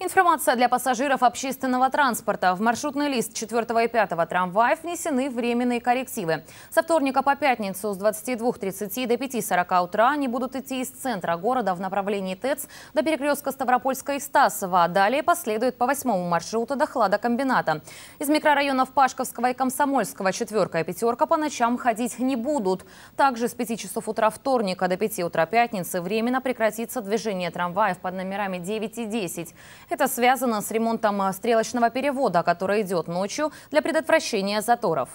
Информация для пассажиров общественного транспорта. В маршрутный лист 4 и 5 трамваев внесены временные коррективы. Со вторника по пятницу с 22.30 до 5.40 утра они будут идти из центра города в направлении ТЭЦ до перекрестка Ставропольска и Стасова. А далее последует по восьмому маршруту до хладокомбината. Из микрорайонов Пашковского и Комсомольского четверка и пятерка по ночам ходить не будут. Также с 5 часов утра вторника до 5 утра пятницы временно прекратится движение трамваев под номерами 9 и 10. Это связано с ремонтом э, стрелочного перевода, который идет ночью для предотвращения заторов.